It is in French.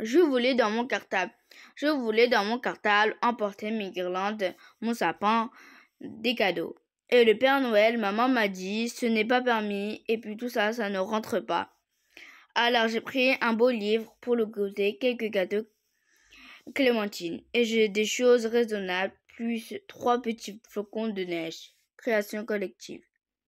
Je voulais dans mon cartable. Je voulais dans mon cartable emporter mes guirlandes, mon sapin, des cadeaux. Et le Père Noël, maman m'a dit, ce n'est pas permis, et puis tout ça, ça ne rentre pas. Alors j'ai pris un beau livre pour le côté, quelques cadeaux, Clémentine, et j'ai des choses raisonnables, plus trois petits flocons de neige. Création collective.